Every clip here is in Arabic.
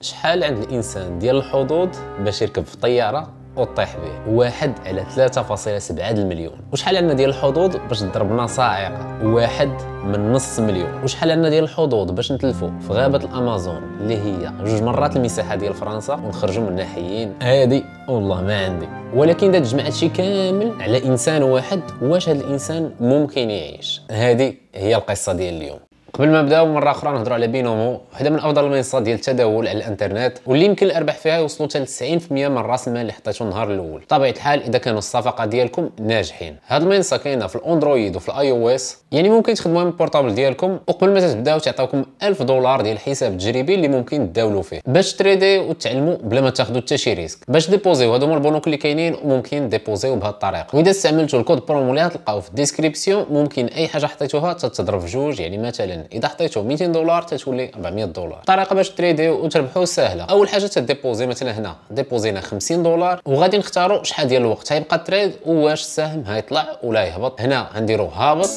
شحال عند الانسان ديال الحظوظ باش يركب في طياره وطيح به واحد على 3.7 المليون وشحال عندنا ديال الحظوظ باش ضربنا صاعقه واحد من نص مليون وشحال عندنا ديال الحظوظ باش نتلفوا في غابه الامازون اللي هي جوج مرات المساحه ديال فرنسا ونخرجوا من ناحيين هادي والله ما عندي ولكن اذا تجمع هادشي كامل على انسان واحد واش هاد الانسان ممكن يعيش هادي هي القصه ديال اليوم قبل ما نبداو مره اخرى نهضروا على بينومو وحده من افضل المنصات ديال التداول على الانترنت واللي يمكن الارباح فيها يوصلوا حتى 90% من راس المال اللي حطيتو النهار الاول بطبيعه الحال اذا كانوا الصفقه ديالكم ناجحين هاد المنصه كاينه في الاندرويد وفي الاي او اس يعني ممكن تخدموها من البورتابل ديالكم وقبل ما تبداو تعطيوكم 1000 دولار ديال الحساب التجريبي اللي ممكن تداولوا فيه باش تريدي وتعلموا بلا ما تاخذوا حتى شي ريسك باش ديبوزيو هادو هما البنوك اللي كاينين وممكن ديبوزيو بهاد الطريقه واذا استعملتوا الكود برومو اللي غتلقاو في الديسكريبسيون ممكن اي حاجه حطيتوها تتضرب في جوج يعني مثلا ان اذا حطيتو 200 دولار تتولي 400 دولار الطريقه باش تريديو وتربحو سهله اول حاجه تديبوزي مثلا هنا ديبوزينا 50 دولار وغادي نختاروا شحال ديال الوقت غيبقى تريد وواش السهم هيطلع ولا يهبط هنا غنديرو هابط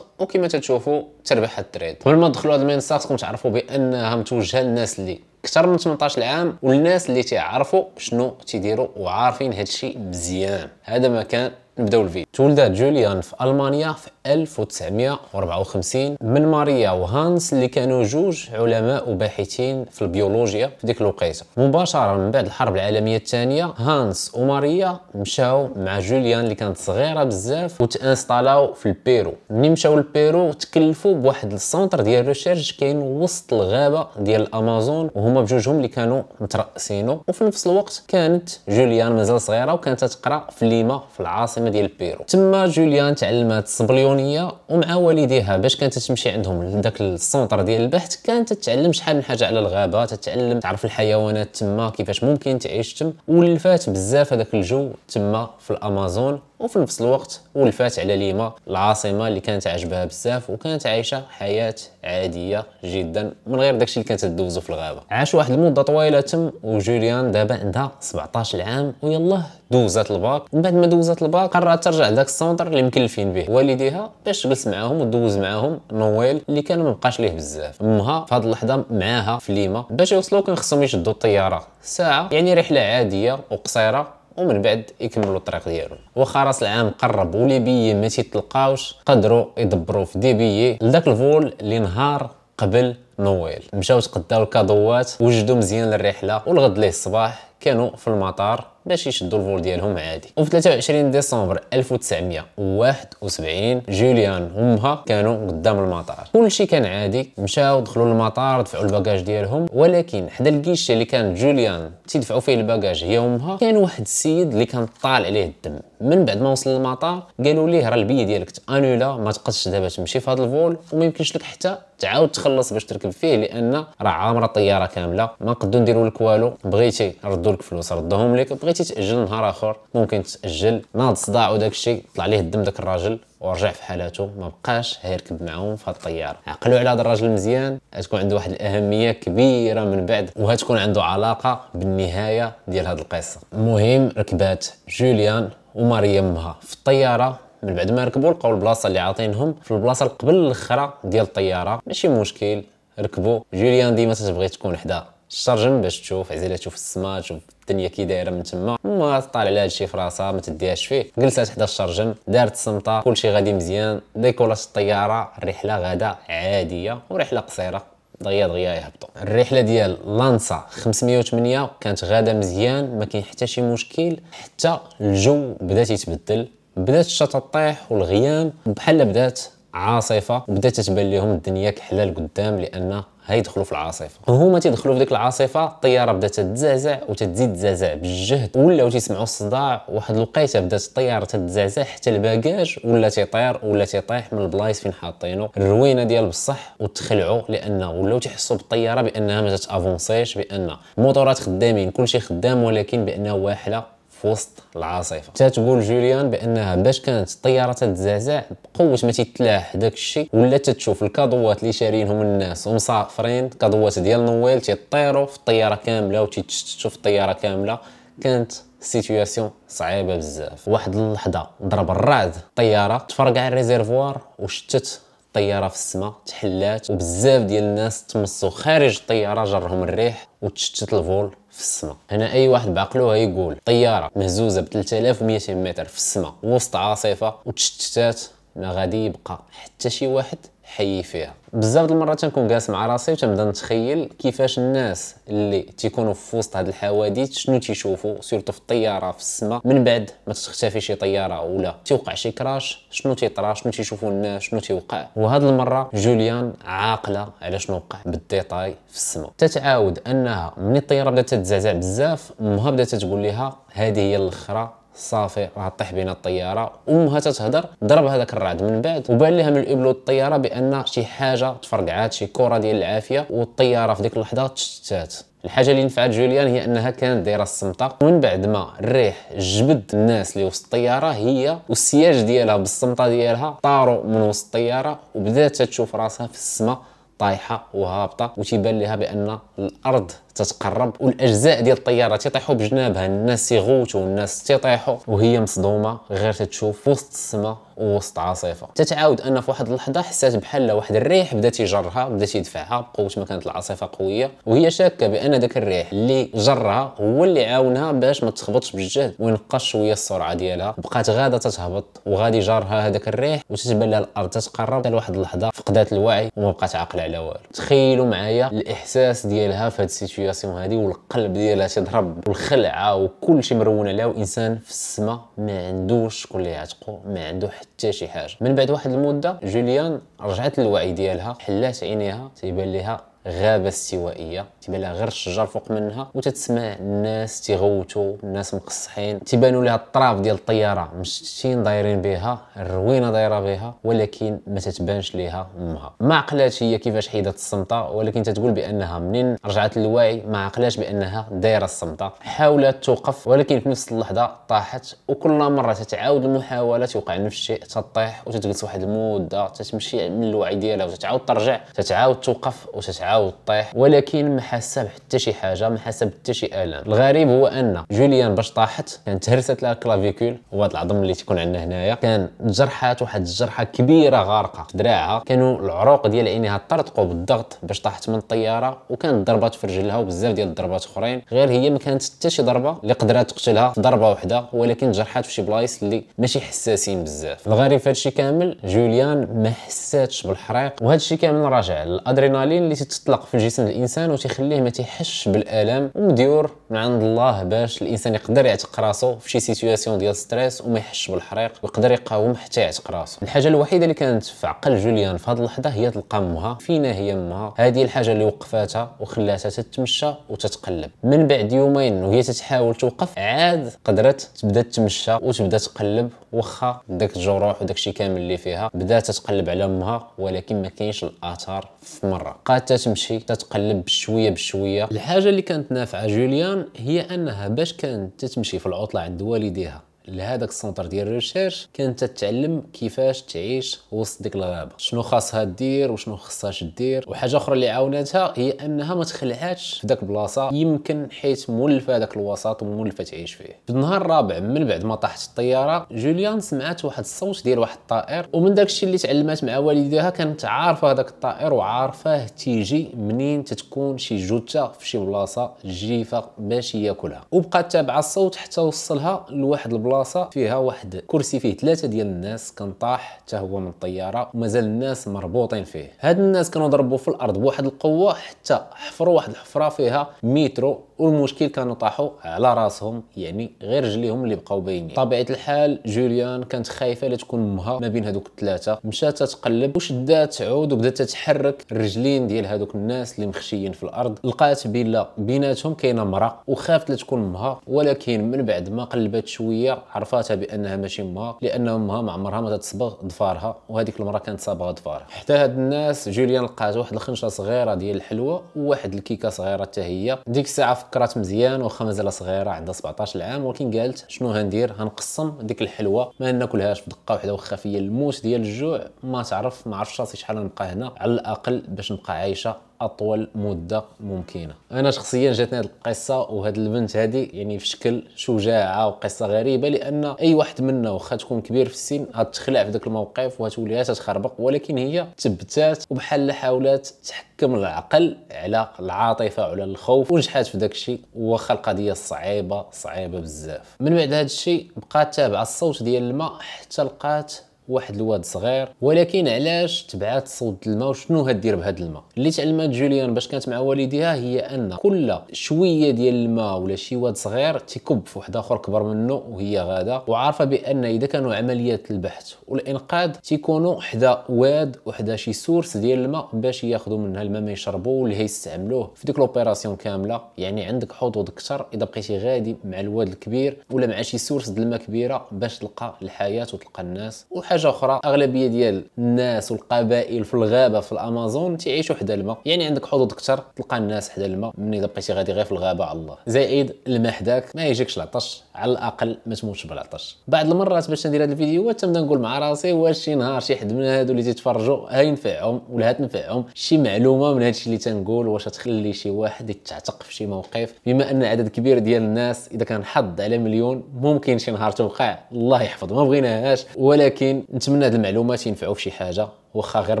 وكما تتشوفوا تربح هاد التريد قبل ما تدخلوا هاد المنصه خصكم تعرفوا بانها متوجهه للناس اللي اكثر من 18 عام والناس اللي تيعرفوا شنو تيديروا وعارفين هادشي مزيان هذا مكان نبداو الفيديو تولدت جوليان في المانيا في 1954 من ماريا وهانس اللي كانوا جوج علماء وباحثين في البيولوجيا في ديك الوقيته مباشره من بعد الحرب العالميه الثانيه هانس وماريا مشاو مع جوليان اللي كانت صغيره بزاف وتانستالاو في البيرو ملي مشاو للبيرو تكلفوا بواحد السونتر ديال ريشيرش كاين وسط الغابه ديال الامازون وهما بجوجهم اللي كانوا مترأسينو وفي نفس الوقت كانت جوليان مازال صغيره وكانت تقرا في ليما في العاصمه العاصمه ديال بيرو تما جوليان تعلمت الصبليونيه ومع والديها باش كانت تمشي عندهم لذاك السونتر ديال البحث كانت تتعلم شحال من حاجه على الغابه تتعلم تعرف الحيوانات تما كيفاش ممكن تعيش تم ولفات بزاف هذاك الجو تما في الامازون وفي نفس الوقت ولفات على ليما العاصمه اللي كانت عجبها بزاف وكانت عايشه حياه عاديه جدا من غير داكشي اللي كانت تدوزو في الغابه عاش واحد المده طويله تم وجوليان دابا عندها 17 عام ويلاه دوزات الباك من بعد ما دوزات الباك قررت ترجع لذاك السونتر اللي مكلفين به والديها باش تجلس معاهم ودوز معاهم نويل اللي كان مبقاش ليه بزاف امها في هاد اللحظه معاها في ليما باش يوصلوا كان خصهم يشدوا الطياره ساعه يعني رحله عاديه وقصيره ومن بعد يكملوا الطريق ديالو واخا راس العام قرب ولي بيي ما تيتلقاوش قدروا يدبروا في دي بيي لذاك الفول اللي نهار قبل نويل مشاو تقداو الكادوات وجدوا مزيان الرحله والغد ليه الصباح كانوا في المطار باش يشدوا الفول ديالهم عادي وفي 23 ديسمبر 1971 جوليان وامها كانوا قدام المطار كل شيء كان عادي مشاو دخلوا المطار دفعوا الباجاج ديالهم ولكن حدا الكيشي اللي كان جوليان تيدفعوا فيه الباجاج هي وامها كان واحد السيد اللي كان طالع عليه الدم من بعد ما وصل المطار قالوا ليه راه البي ديالك تانولا ما تقدش دابا تمشي في هذا الفول وما يمكنش لك حتى تعاود تخلص باش تركب فيه لان راه عامره الطياره كامله ما نقدو نديرو لك والو بغيتي ردو يردوا لك فلوس ردهم لك بغيتي تاجل نهار اخر ممكن تاجل ناض صداع وداك الشيء طلع ليه الدم داك الراجل ورجع في حالته ما بقاش هيركب معاهم في هاد الطياره عقلوا على هذا الراجل مزيان غتكون عنده واحد الاهميه كبيره من بعد وهتكون عنده علاقه بالنهايه ديال هاد القصه المهم ركبات جوليان ومريمها في الطياره من بعد ما ركبوا لقاو البلاصه اللي عاطينهم في البلاصه قبل الاخره ديال الطياره ماشي مشكل ركبوا جوليان ديما تتبغي تكون حدا الشرجم باش تشوف عزيله تشوف السما تشوف الدنيا كي دايره من تما ما طالع لها هادشي في راسها ما تديهاش فيه جلست حدا الشرجم دارت الصمطه كلشي غادي مزيان ديكولاش الطياره الرحله غادا عاديه ورحله قصيره دغيا دغيا يهبطوا الرحله ديال لانسا 508 كانت غادا مزيان ما كاين حتى شي مشكل حتى الجو بدا يتبدل بدات الشتا طيح والغيام بحال بدات عاصفه وبدات تبان لهم الدنيا كحله لقدام لان هيدخلوا في العاصفه وهما تيدخلوا في ديك العاصفه الطياره بدات تتزعزع وتزيد تزعزع بالجهد ولاو تيسمعوا الصداع واحد الوقيته بدات الطياره تتزعزع حتى الباكاج ولا تيطير ولا تيطيح من البلايص فين حاطينو الروينه ديال بصح وتخلعوا لان ولاو تيحسوا بالطياره بانها ما تافونسيش بان الموتورات خدامين كلشي خدام ولكن بانها واحله في وسط العاصفه تتقول جوليان بانها باش كانت الطياره تتزعزع بقوه ما تتلاح داك الشيء ولا تتشوف الكادوات اللي شارينهم الناس ومسافرين كادوات ديال نويل تيطيروا في الطياره كامله وتيتشتتوا في الطياره كامله كانت سيتوياسيون صعيبه بزاف واحد اللحظه ضرب الرعد الطياره تفرقع الريزيرفوار وشتت الطياره في السماء تحلات وبزاف ديال الناس تمصوا خارج الطياره جرهم الريح وتشتت الفول في السماء هنا اي واحد بعقله هيقول طياره مهزوزه ب 3200 متر في السماء وسط عاصفه وتشتتات ما غادي يبقى حتى شي واحد حي فيها بزاف د المرات تنكون جالس مع راسي وتنبدا نتخيل كيفاش الناس اللي تيكونوا في وسط هاد الحوادث شنو تيشوفوا سيرتو في الطياره في السماء من بعد ما تختفي شي طياره ولا تيوقع شي كراش شنو تيطرا شنو تيشوفوا الناس شنو تيوقع وهاد المره جوليان عاقله على شنو وقع بالديتاي في السماء تتعاود انها من الطياره بدات تتزعزع بزاف امها بدات تقول لها هذه هي الاخره صافي راه طيح بين الطياره امها تتهضر ضرب هذاك الرعد من بعد وبان لها من الابلو الطياره بان شي حاجه تفرقعات شي كره ديال العافيه والطياره في ديك اللحظه تشتات الحاجه اللي نفعت جوليان هي انها كانت دايره الصمته ومن بعد ما الريح جبد الناس اللي وسط الطياره هي والسياج ديالها بالصمته ديالها طاروا من وسط الطياره وبدات تشوف راسها في السماء طايحه وهابطه وتيبان لها بان الارض تتقرب والاجزاء ديال الطياره تيطيحوا بجنابها الناس يغوتوا الناس تيطيحوا وهي مصدومه غير تتشوف وسط السماء ووسط عاصفه تتعاود ان في واحد اللحظه حسات بحال واحد الريح بدا تيجرها بدا تيدفعها بقوه ما كانت العاصفه قويه وهي شاكه بان ذاك الريح اللي جرها هو اللي عاونها باش ما تخبطش بالجهد وينقص شويه السرعه ديالها بقات غاده تتهبط وغادي جرها هذاك الريح وتتبان لها الارض تتقرب حتى لواحد اللحظه فقدات الوعي وما بقات عاقله على والو تخيلوا معايا الاحساس ديالها في هذه لابليكاسيون هادي والقلب ديالها تضرب والخلعه وكل شيء مرون عليها وانسان في السما ما عندوش شكون اللي يعتقو ما عنده حتى شي حاجه من بعد واحد المده جوليان رجعت للوعي ديالها حلات عينيها تيبان ليها غابه استوائيه تبان لها غير الشجر فوق منها وتتسمع الناس تيغوتوا الناس مقصحين تيبانوا لها الطراف ديال الطياره مشتين دايرين بها الروينه دايره بها ولكن ما تتبانش ليها امها ما عقلاتش هي كيفاش حيدت الصمته ولكن تتقول بانها منين رجعت للوعي ما عقلاش بانها دايره الصمته حاولت توقف ولكن في نفس اللحظه طاحت وكل مره تتعاود المحاوله توقع نفس الشيء تطيح وتتجلس واحد المده تتمشي من الوعي ديالها وتتعاود ترجع تتعاود توقف وتتعاود طيح ولكن ما حاسه بحتى شي حاجه ما حاسه بحتى شي الم الغريب هو ان جوليان باش طاحت كانت هرست لها كلافيكول هو هذا العظم اللي تيكون عندنا هنايا كان جرحات واحد الجرحه كبيره غارقه في دراعها كانوا العروق ديال عينيها طرطقوا بالضغط باش طاحت من الطياره وكان ضربات في رجلها وبزاف ديال الضربات اخرين غير هي ما كانت حتى شي ضربه اللي قدرات تقتلها في ضربه واحده ولكن جرحات في شي بلايص اللي ماشي حساسين بزاف الغريب في هادشي كامل جوليان ما حساتش بالحريق وهادشي كامل راجع للادرينالين اللي تتطلق في جسم الانسان وتخ تيخليه ما تيحسش بالالم ومديور من عند الله باش الانسان يقدر يعتق راسو في شي سيتوياسيون ديال ستريس وما يحسش بالحريق ويقدر يقاوم حتى يعتق راسو الحاجه الوحيده اللي كانت في عقل جوليان في هذه اللحظه هي تلقى امها فينا هي امها هذه الحاجه اللي وقفاتها وخلاتها تتمشى وتتقلب من بعد يومين وهي تتحاول توقف عاد قدرت تبدا تمشى وتبدا تقلب واخا داك الجروح وداك الشيء كامل اللي فيها بدات تتقلب على امها ولكن ما كاينش الاثار في مره قعدت تمشي تتقلب بشويه شويه بشويه الحاجه اللي كانت نافعه جوليان هي انها باش كانت تتمشي في العطله عند والديها لهذاك السونتر ديال الريشيرش كانت تتعلم كيفاش تعيش وسط ديك الغابه شنو خاصها دير وشنو خاصهاش دير وحاجه اخرى اللي عاونتها هي انها ما تخلعاتش في داك البلاصه يمكن حيت مولفه داك الوسط ومولفه تعيش فيه في النهار الرابع من بعد ما طاحت الطياره جوليان سمعت واحد الصوت ديال واحد الطائر ومن داك الشيء اللي تعلمات مع والديها كانت عارفه هذاك الطائر وعارفاه تيجي منين تتكون شي جثه في شي بلاصه جيفه باش ياكلها وبقات تابعه الصوت حتى وصلها لواحد البلاصه بلاصه فيها واحد كرسي فيه ثلاثه ديال الناس كان طاح حتى هو من الطياره ومازال الناس مربوطين فيه هاد الناس كانوا ضربوا في الارض بواحد القوه حتى حفروا واحد الحفره فيها مترو والمشكل كانوا طاحوا على راسهم يعني غير رجليهم اللي بقاو باينين طبيعه الحال جوليان كانت خايفه لتكون امها ما بين هذوك الثلاثه مشات تقلب وشدات عود وبدات تتحرك الرجلين ديال هذوك الناس اللي مخشيين في الارض لقات بلا بيناتهم كاينه مراه وخافت لتكون امها ولكن من بعد ما قلبت شويه عرفاتها بانها ماشي امها لان امها ما عمرها ما تتصبغ ظفارها وهذيك المره كانت صابغه ظفارها حتى هاد الناس جوليان لقات واحد الخنشه صغيره ديال الحلوى وواحد الكيكه صغيره حتى هي ديك الساعه فكرات مزيان واخا مازال صغيره عندها 17 عام ولكن قالت شنو هندير هنقسم ديك الحلوى ما ناكلهاش في دقه واحده واخا فيا الموت ديال الجوع ما تعرف ما عرفتش راسي شحال نبقى هنا على الاقل باش نبقى عايشه اطول مده ممكنه انا شخصيا جاتني هذه القصه وهذه البنت هذه يعني في شكل شجاعه وقصه غريبه لان اي واحد منا واخا تكون كبير في السن غتخلع في ذاك الموقف وغتولي تتخربق ولكن هي تبتات وبحال حاولات تحكم العقل على العاطفه وعلى الخوف ونجحات في ذاك الشيء واخا القضيه صعيبه صعيبه بزاف من بعد هذا الشيء بقات تابعه الصوت ديال الماء حتى لقات واحد الواد صغير ولكن علاش تبعات صوت الماء وشنو هدير بهذا الماء اللي تعلمات جوليان باش كانت مع والديها هي ان كل شويه ديال الماء ولا شي واد صغير تيكب في واحد اخر كبر منه وهي غاده وعارفه بان اذا كانوا عمليات البحث والانقاذ تيكونوا حدا واد وحدا شي سورس ديال الماء باش ياخذوا منها الماء ما يشربوا ولا هيستعملوه في ديك لوبيراسيون كامله يعني عندك حظوظ اكثر اذا بقيتي غادي مع الواد الكبير ولا مع شي سورس ديال الماء كبيره باش تلقى الحياه وتلقى الناس وحاجه حاجه اخرى اغلبيه ديال الناس والقبائل في الغابه في الامازون تيعيشوا حدا الماء يعني عندك حظوظ اكثر تلقى الناس حدا الماء ملي بقيتي غادي غير في الغابه الله زائد الماء حداك ما يجيكش العطش على الاقل ما تموتش بالعطش بعض المرات باش ندير هذا الفيديو تنبدا نقول مع راسي واش شي نهار شي حد من هادو اللي تيتفرجوا هينفعهم ولا هتنفعهم شي معلومه من هادشي اللي تنقول واش تخلي شي واحد يتعتق في شي موقف بما ان عدد كبير ديال الناس اذا كان حظ على مليون ممكن شي نهار توقع الله يحفظ ما بغيناهاش ولكن نتمنى هاد المعلومات ينفعوا في شي حاجه واخا غير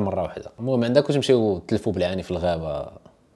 مره واحده المهم عندك وتمشيو تلفوا بالعاني في الغابه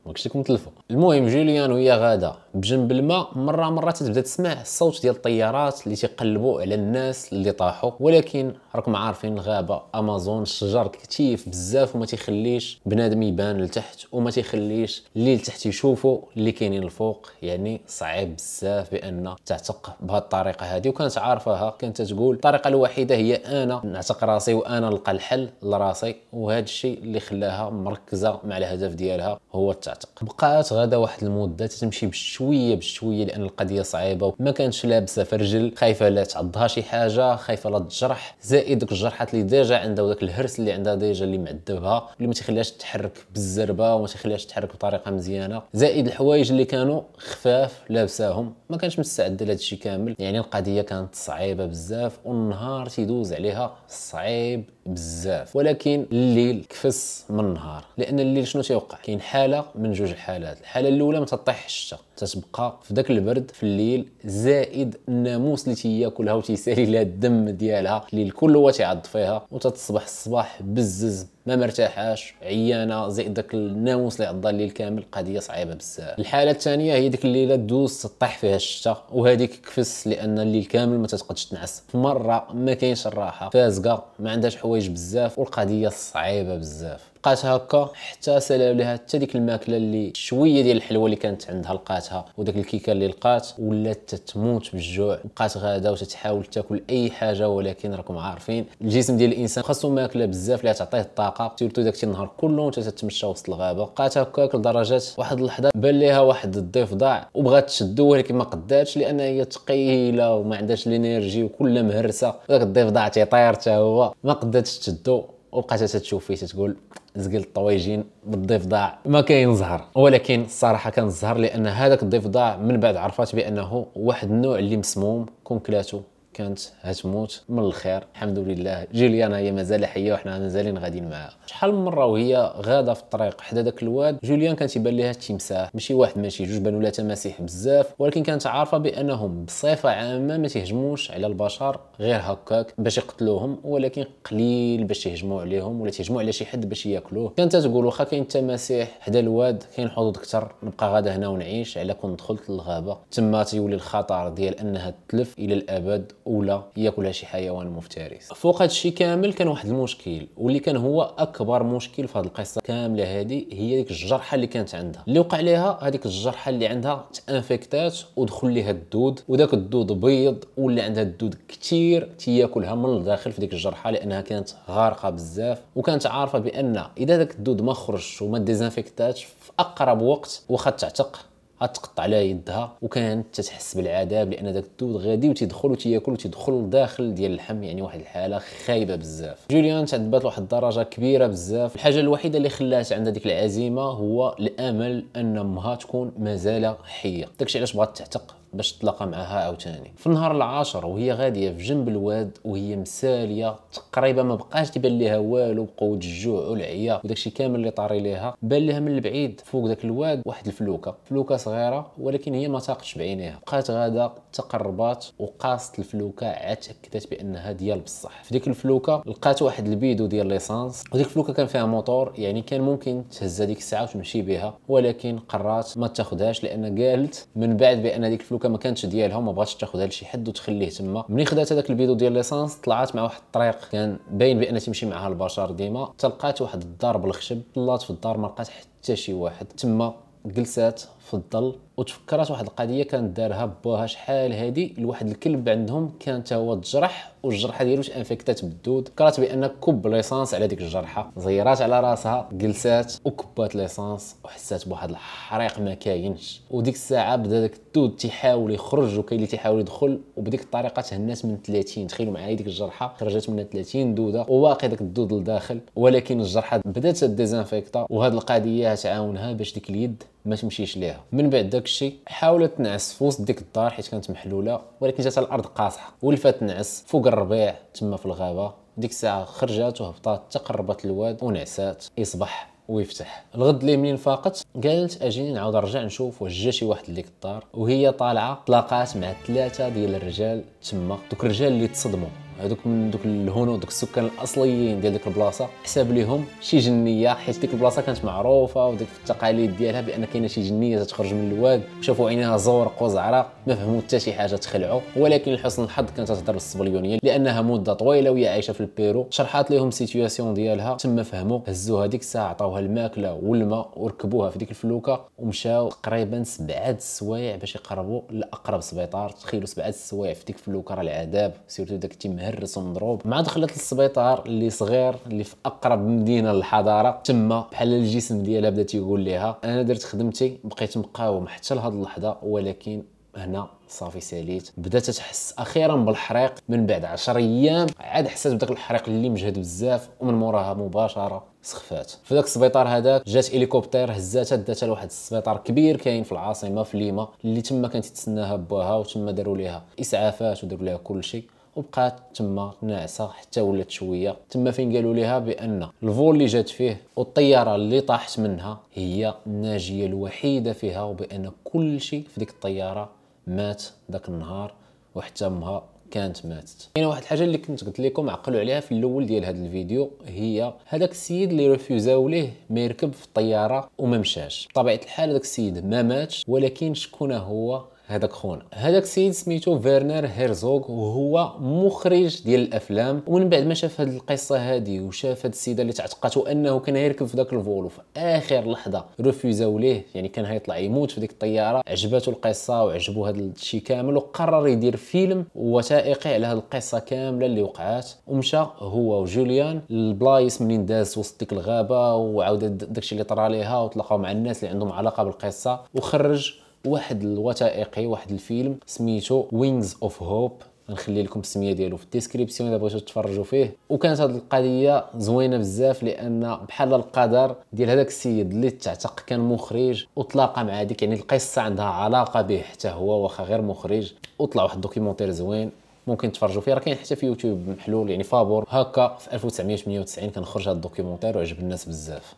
ماكش تكون متلفه المهم جوليان وهي غاده بجنب الماء مره مره تبدا تسمع الصوت ديال الطيارات اللي تيقلبوا على الناس اللي طاحوا ولكن راكم عارفين الغابه امازون الشجر كثيف بزاف وما تيخليش بنادم يبان لتحت وما تيخليش اللي لتحت يشوفوا اللي كاينين الفوق يعني صعيب بزاف بان تعتق بهذه الطريقه هذه وكانت عارفاها كانت تقول الطريقه الوحيده هي انا نعتق راسي وانا نلقى الحل لراسي وهذا الشيء اللي خلاها مركزه مع الهدف ديالها هو التعتق. تعتق بقات غدا واحد المده تتمشي بشويه بشويه لان القضيه صعيبه ما كانتش لابسه في رجل خايفه لا تعضها شي حاجه خايفه لا تجرح زائد ديك الجرحات اللي ديجا عندها وداك الهرس اللي عندها ديجا اللي معذبها اللي ما تخليهاش تحرك بالزربه وما تخليهاش تحرك بطريقه مزيانه زائد الحوايج اللي كانوا خفاف لابساهم ما كانش مستعد لهذا الشيء كامل يعني القضيه كانت صعيبه بزاف والنهار تيدوز عليها صعيب بزاف ولكن الليل كفس من النهار لان الليل شنو تيوقع كاين حاله من جوج حالات الحاله الاولى ما تطيح الشتا تتبقى في ذاك البرد في الليل زائد الناموس اللي تياكلها وتيسالي لها الدم ديالها اللي الكل هو تيعض فيها وتتصبح الصباح بزز ما مرتاحاش عيانه زائد داك الناموس اللي عضى الليل كامل قضيه صعيبه بزاف الحاله الثانيه هي ديك الليله دوز طاح فيها الشتاء وهذيك كفس لان الليل كامل ما تتقدش تنعس مره ما كاينش الراحه فازقه ما عندهاش حوايج بزاف والقضيه صعيبه بزاف بقات هكا حتى سلام لها حتى ديك الماكله اللي شويه ديال الحلوه اللي كانت عندها لقاتها وداك الكيكه اللي لقات ولات تموت بالجوع بقات غاده وتتحاول تاكل اي حاجه ولكن راكم عارفين الجسم ديال الانسان خاصو ماكله بزاف اللي تعطيه الطاقه الطاقه سيرتو داكشي النهار كله وانت تتمشى وسط الغابه بقات هكاك لدرجه واحد اللحظه بان ليها واحد الضيف ضاع وبغات تشدو ولكن ما قداتش لان هي ثقيله وما عندهاش لينيرجي وكلها مهرسه داك الضيف ضاع تيطير حتى هو ما قداتش تشدو وبقات تتشوف فيه تتقول زقل الطويجين بالضيف ضاع ما كاين زهر ولكن الصراحه كان الزهر لان هذاك الضيف ضاع من بعد عرفات بانه واحد النوع اللي مسموم كون كلاتو كانت هتموت من الخير الحمد لله جوليانا هي مازال حيه وحنا مازالين غاديين معاها شحال من مره وهي غاده في الطريق حدا داك الواد جوليان كانت يبان لها تمساح ماشي واحد ماشي جوج بانوا لها تماسيح بزاف ولكن كانت عارفه بانهم بصفه عامه ما تيهجموش على البشر غير هكاك باش يقتلوهم ولكن قليل باش يهجموا عليهم ولا تهجموا على شي حد باش ياكلوه كانت تقول واخا كاين التماسيح حدا الواد كاين حظوظ كثر نبقى غاده هنا ونعيش على كون دخلت للغابه تما تيولي الخطر ديال انها تلف الى الابد ولا ياكلها شي حيوان مفترس فوق هادشي كامل كان واحد المشكل واللي كان هو اكبر مشكل في هاد القصه كامله هادي هي ديك الجرحه اللي كانت عندها اللي وقع لها هذيك الجرحه اللي عندها تانفيكتات ودخل ليها الدود وداك الدود بيض ولا عندها الدود كثير تياكلها من الداخل في ديك الجرحه لانها كانت غارقه بزاف وكانت عارفه بان اذا داك الدود ما خرجش وما ديزانفيكتاتش في اقرب وقت واخا تعتق غتقطع على يدها وكانت تتحس بالعذاب لان داك الدود غادي وتيدخل وتياكل وتيدخل لداخل ديال اللحم يعني واحد الحاله خايبه بزاف جوليان تعذبات لواحد الدرجه كبيره بزاف الحاجه الوحيده اللي خلات عندها ديك العزيمه هو الامل ان امها تكون مازال حيه داكشي علاش بغات تعتق باش تلاقى معها عاوتاني في النهار العاشر وهي غاديه في جنب الواد وهي مساليه تقريبا ما بقاش تبان ليها والو بقوه الجوع والعيا وداكشي كامل اللي طاري ليها بان لها من البعيد فوق داك الواد واحد الفلوكه فلوكه صغيره ولكن هي ما تاقش بعينيها بقات غاده تقربات وقاست الفلوكه عاد تاكدت بانها ديال بصح في ديك الفلوكه لقات واحد البيدو ديال ليسانس وديك الفلوكه كان فيها موتور يعني كان ممكن تهز هذيك الساعه وتمشي بها ولكن قرات ما تاخذهاش لان قالت من بعد بان ديك الفلوكه السلوكه ما كانتش ديالها وما بغاتش تاخذها لشي حد وتخليه تما ملي خدات هذاك الفيديو ديال ليسانس طلعت مع واحد الطريق كان باين بان تمشي معها البشر ديما تلقات واحد الدار بالخشب طلات في الدار ما لقات حتى شي واحد تما جلسات في الظل وتفكرت واحد القضيه كانت دارها باها شحال هادي لواحد الكلب عندهم كان تا هو تجرح والجرحه ديالو انفكتات بالدود فكرات بان كب ليسانس على ديك الجرحه زيرات على راسها جلسات وكبات ليسانس وحسات بواحد الحريق ما كاينش وديك الساعه بدا داك الدود تيحاول يخرج وكاين اللي تيحاول يدخل وبديك الطريقه تهنات من 30 تخيلوا معايا ديك الجرحه خرجت منها 30 دوده وواقي داك الدود لداخل ولكن الجرحه بدات ديزانفيكتا وهاد القضيه تعاونها باش ديك اليد ما تمشيش ليها من بعد داك الشيء حاولت تنعس في وسط ديك الدار حيت كانت محلوله ولكن جات الارض قاصحه ولفات تنعس فوق الربيع تما في الغابه ديك الساعه خرجات وهبطات تقربت الواد ونعسات يصبح ويفتح الغد اللي منين فاقت قالت اجيني نعاود نرجع نشوف واش جا شي واحد لديك الدار وهي طالعه تلاقات مع ثلاثه ديال الرجال تما دوك الرجال اللي تصدموا هذوك من دوك الهنود دوك السكان الاصليين ديال ديك البلاصه حساب ليهم شي جنيه حيت ديك البلاصه كانت معروفه وديك في التقاليد ديالها بان كاينه شي جنيه تتخرج من الواد وشافوا عينيها زورق وزعراء ما فهموا حتى شي حاجه تخلعوا ولكن لحسن الحظ كانت تهضر بالسبليونيه لانها مده طويله وهي عايشه في البيرو شرحات لهم السيتوياسيون ديالها تما فهموا هزوها ديك الساعه عطاوها الماكله والماء وركبوها في ديك الفلوكه ومشاو تقريبا سبعه السوايع باش يقربوا لاقرب سبيطار تخيلوا سبعه السوايع في ديك الفلوكه راه العذاب سيرتو داك التيم مهرس ومضروب مع دخلت للسبيطار اللي صغير اللي في اقرب مدينه للحضاره تما بحال الجسم ديالها بدا تيقول لها انا درت خدمتي بقيت مقاوم حتى لهاد اللحظه ولكن هنا صافي ساليت بدات تحس اخيرا بالحريق من بعد 10 ايام عاد حسيت بداك الحريق اللي مجهد بزاف ومن موراها مباشره سخفات في ذاك السبيطار هذاك جات هليكوبتر هزاتها داتها لواحد السبيطار كبير كاين في العاصمه في ليما اللي تما كانت تتسناها باها وتما داروا ليها اسعافات وداروا ليها كل شيء وبقات تما ناعسه حتى ولات شويه تما فين قالوا لها بان الفول اللي جات فيه والطياره اللي طاحت منها هي الناجيه الوحيده فيها وبان كل شيء في ديك الطياره مات ذاك النهار وحتى امها كانت ماتت كاينه واحد الحاجه اللي كنت قلت لكم عقلوا عليها في الاول ديال هذا الفيديو هي هذاك السيد اللي ريفيوزاو ليه ما يركب في الطياره وما مشاش بطبيعه الحال هذاك السيد ما ماتش ولكن شكون هو هذاك خونا هذاك السيد سميتو فيرنر هيرزوغ وهو مخرج ديال الافلام ومن بعد ما شاف هذه القصه هذه وشاف هذه السيده اللي تعتقته انه كان يركب في ذاك الفولو في اخر لحظه رفيزاو ليه يعني كان هيطلع يموت في ديك الطياره عجبته القصه وعجبو هذا الشيء كامل وقرر يدير فيلم وثائقي على هذه القصه كامله اللي وقعات ومشى هو وجوليان للبلايص منين داز وسط ديك الغابه وعاود داكشي اللي طرا ليها وتلاقاو مع الناس اللي عندهم علاقه بالقصه وخرج واحد الوثائقي واحد الفيلم سميتو وينجز اوف هوب نخلي لكم السميه ديالو في الديسكريبسيون اذا بغيتو تفرجوا فيه وكانت هذه القضيه زوينه بزاف لان بحال القدر ديال هذاك السيد اللي تعتق كان مخرج وتلاقى مع هذيك يعني القصه عندها علاقه به حتى هو واخا غير مخرج وطلع واحد الدوكيومونتير زوين ممكن تفرجوا فيه راه كاين حتى في يوتيوب محلول يعني فابور هكا في 1998 كان خرج هذا الدوكيومونتير وعجب الناس بزاف